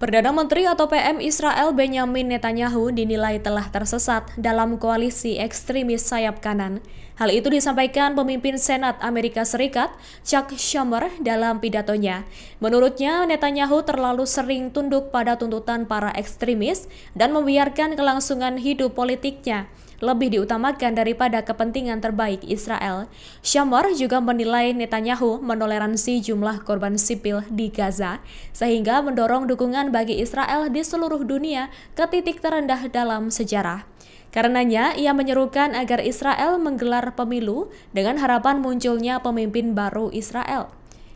Perdana Menteri atau PM Israel Benjamin Netanyahu dinilai telah tersesat dalam koalisi ekstremis sayap kanan. Hal itu disampaikan pemimpin Senat Amerika Serikat, Chuck Schumer, dalam pidatonya. Menurutnya, Netanyahu terlalu sering tunduk pada tuntutan para ekstremis dan membiarkan kelangsungan hidup politiknya lebih diutamakan daripada kepentingan terbaik Israel. Shamor juga menilai Netanyahu menoleransi jumlah korban sipil di Gaza, sehingga mendorong dukungan bagi Israel di seluruh dunia ke titik terendah dalam sejarah. Karenanya, ia menyerukan agar Israel menggelar pemilu dengan harapan munculnya pemimpin baru Israel.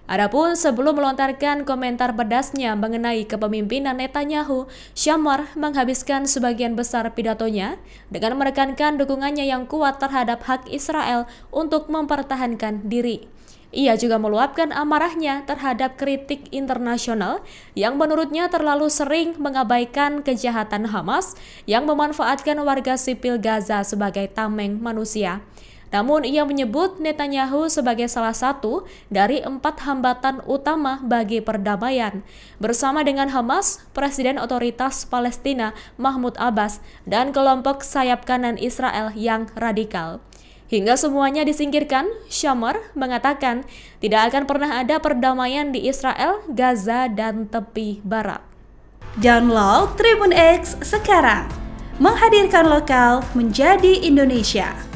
Adapun sebelum melontarkan komentar pedasnya mengenai kepemimpinan Netanyahu, Syamar menghabiskan sebagian besar pidatonya dengan menekankan dukungannya yang kuat terhadap hak Israel untuk mempertahankan diri. Ia juga meluapkan amarahnya terhadap kritik internasional yang menurutnya terlalu sering mengabaikan kejahatan Hamas yang memanfaatkan warga sipil Gaza sebagai tameng manusia. Namun ia menyebut Netanyahu sebagai salah satu dari empat hambatan utama bagi perdamaian. Bersama dengan Hamas, Presiden Otoritas Palestina Mahmud Abbas dan kelompok sayap kanan Israel yang radikal. Hingga semuanya disingkirkan, Syamar mengatakan tidak akan pernah ada perdamaian di Israel, Gaza, dan tepi barat. Download Tribun X sekarang, menghadirkan lokal menjadi Indonesia.